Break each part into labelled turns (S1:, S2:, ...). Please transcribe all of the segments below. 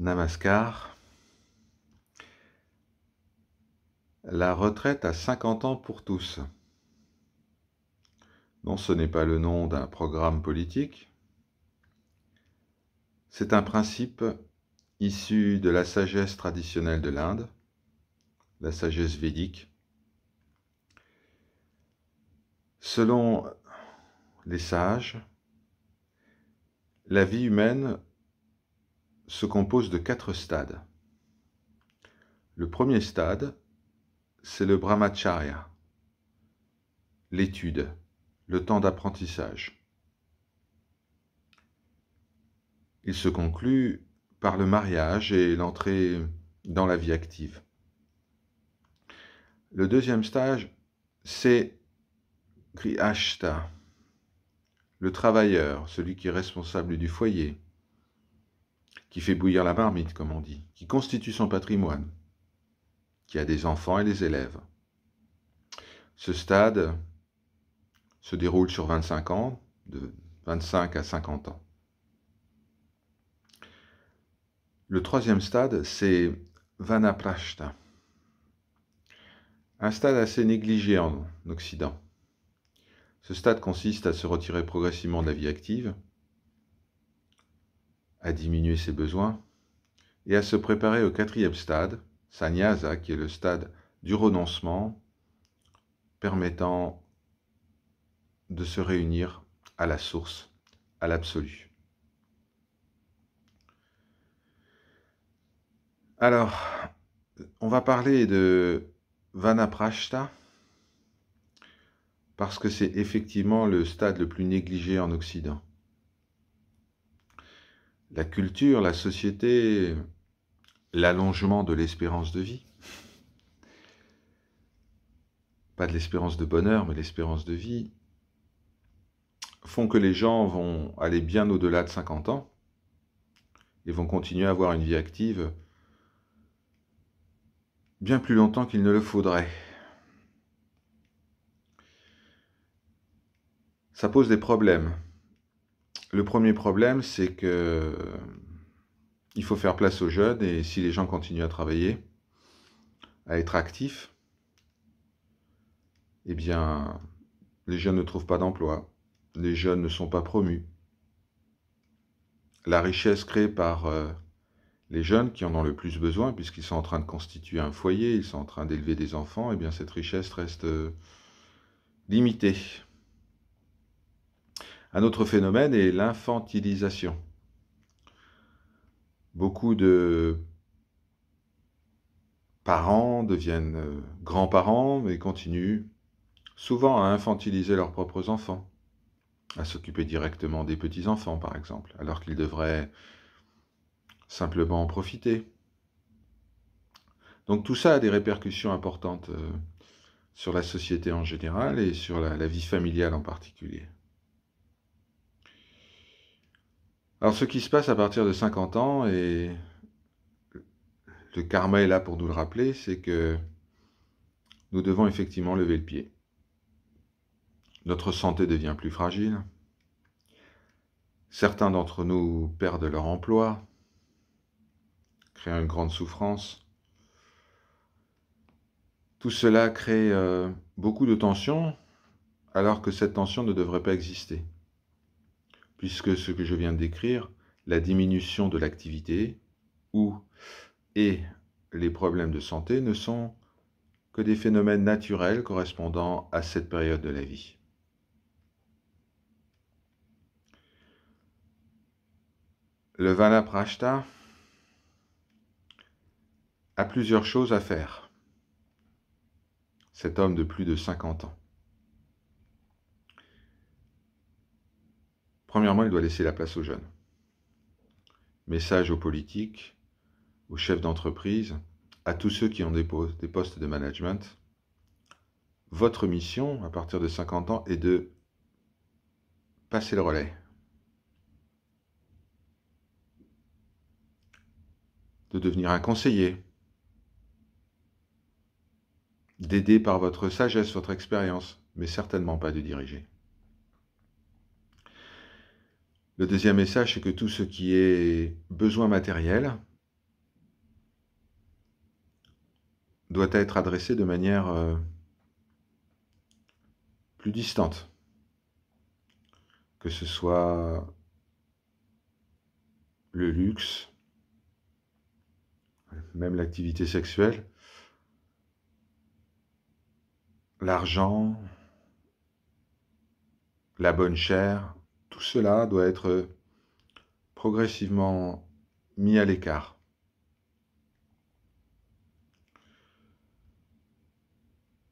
S1: Namaskar. La retraite à 50 ans pour tous. Non, ce n'est pas le nom d'un programme politique. C'est un principe issu de la sagesse traditionnelle de l'Inde, la sagesse védique. Selon les sages, la vie humaine se compose de quatre stades. Le premier stade, c'est le brahmacharya, l'étude, le temps d'apprentissage. Il se conclut par le mariage et l'entrée dans la vie active. Le deuxième stage, c'est Grihashta, le travailleur, celui qui est responsable du foyer qui fait bouillir la marmite, comme on dit, qui constitue son patrimoine, qui a des enfants et des élèves. Ce stade se déroule sur 25 ans, de 25 à 50 ans. Le troisième stade, c'est Vanaprashta, un stade assez négligé en Occident. Ce stade consiste à se retirer progressivement de la vie active, à diminuer ses besoins et à se préparer au quatrième stade, sannyasa, qui est le stade du renoncement, permettant de se réunir à la source, à l'absolu. Alors, on va parler de Vanaprashta parce que c'est effectivement le stade le plus négligé en Occident la culture, la société, l'allongement de l'espérance de vie. Pas de l'espérance de bonheur, mais l'espérance de vie, font que les gens vont aller bien au-delà de 50 ans et vont continuer à avoir une vie active bien plus longtemps qu'il ne le faudrait. Ça pose des problèmes le premier problème, c'est que il faut faire place aux jeunes et si les gens continuent à travailler, à être actifs, eh bien, les jeunes ne trouvent pas d'emploi, les jeunes ne sont pas promus. La richesse créée par euh, les jeunes qui en ont le plus besoin, puisqu'ils sont en train de constituer un foyer, ils sont en train d'élever des enfants, eh bien, cette richesse reste euh, limitée. Un autre phénomène est l'infantilisation. Beaucoup de parents deviennent euh, grands-parents mais continuent souvent à infantiliser leurs propres enfants, à s'occuper directement des petits-enfants par exemple, alors qu'ils devraient simplement en profiter. Donc tout ça a des répercussions importantes euh, sur la société en général et sur la, la vie familiale en particulier. Alors ce qui se passe à partir de 50 ans, et le karma est là pour nous le rappeler, c'est que nous devons effectivement lever le pied. Notre santé devient plus fragile. Certains d'entre nous perdent leur emploi, créant une grande souffrance. Tout cela crée euh, beaucoup de tensions, alors que cette tension ne devrait pas exister puisque ce que je viens de décrire, la diminution de l'activité ou et les problèmes de santé ne sont que des phénomènes naturels correspondant à cette période de la vie. Le Vanaprashta a plusieurs choses à faire. Cet homme de plus de 50 ans. Premièrement, il doit laisser la place aux jeunes. Message aux politiques, aux chefs d'entreprise, à tous ceux qui ont des, postes de management. Votre mission, à partir de 50 ans, est de passer le relais. De devenir un conseiller. D'aider par votre sagesse, votre expérience, mais certainement pas de diriger. Le deuxième message, c'est que tout ce qui est besoin matériel doit être adressé de manière euh, plus distante. Que ce soit le luxe, même l'activité sexuelle, l'argent, la bonne chair, tout cela doit être progressivement mis à l'écart.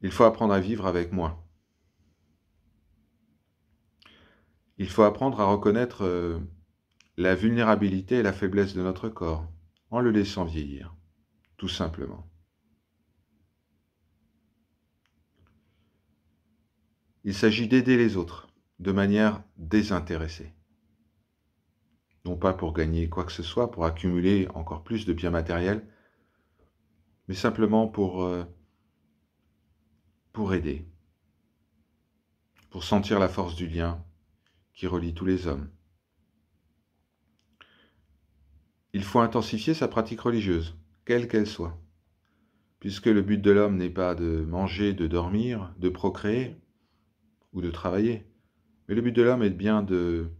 S1: Il faut apprendre à vivre avec moi. Il faut apprendre à reconnaître euh, la vulnérabilité et la faiblesse de notre corps en le laissant vieillir, tout simplement. Il s'agit d'aider les autres de manière désintéressée. Non pas pour gagner quoi que ce soit, pour accumuler encore plus de biens matériels, mais simplement pour, euh, pour aider, pour sentir la force du lien qui relie tous les hommes. Il faut intensifier sa pratique religieuse, quelle qu'elle soit, puisque le but de l'homme n'est pas de manger, de dormir, de procréer ou de travailler, mais le but de l'homme est bien de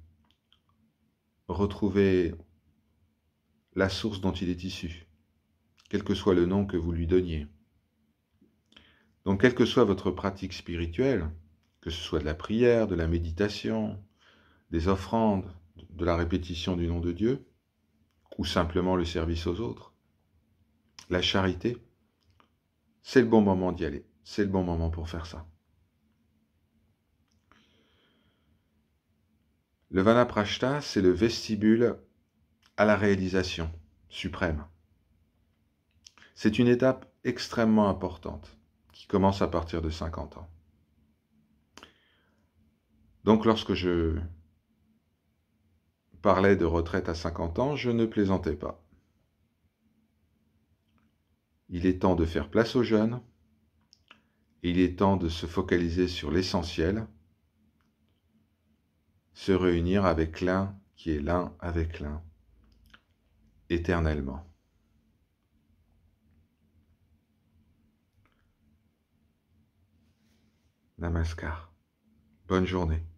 S1: retrouver la source dont il est issu, quel que soit le nom que vous lui donniez. Donc, quelle que soit votre pratique spirituelle, que ce soit de la prière, de la méditation, des offrandes, de la répétition du nom de Dieu, ou simplement le service aux autres, la charité, c'est le bon moment d'y aller, c'est le bon moment pour faire ça. Le vanaprashta, c'est le vestibule à la réalisation suprême. C'est une étape extrêmement importante qui commence à partir de 50 ans. Donc lorsque je parlais de retraite à 50 ans, je ne plaisantais pas. Il est temps de faire place aux jeunes, il est temps de se focaliser sur l'essentiel, se réunir avec l'un qui est l'un avec l'un, éternellement. Namaskar. Bonne journée.